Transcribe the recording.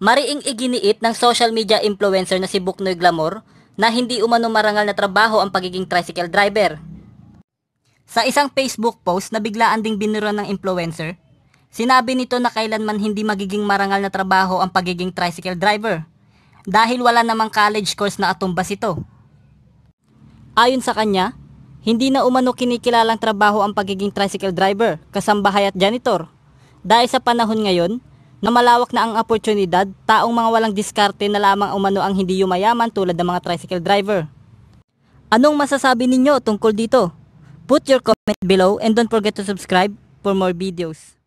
Mariing iginiit ng social media influencer na si Buknoy Glamour na hindi umano marangal na trabaho ang pagiging tricycle driver. Sa isang Facebook post na biglaan ding binura ng influencer, sinabi nito na kailanman hindi magiging marangal na trabaho ang pagiging tricycle driver dahil wala namang college course na atumbas ito. Ayon sa kanya, hindi na umano kinikilalang trabaho ang pagiging tricycle driver, kasambahay at janitor. Dahil sa panahon ngayon, na malawak na ang oportunidad, taong mga walang diskarte na lamang umano ang hindi yumayaman tulad ng mga tricycle driver. Anong masasabi ninyo tungkol dito? Put your comment below and don't forget to subscribe for more videos.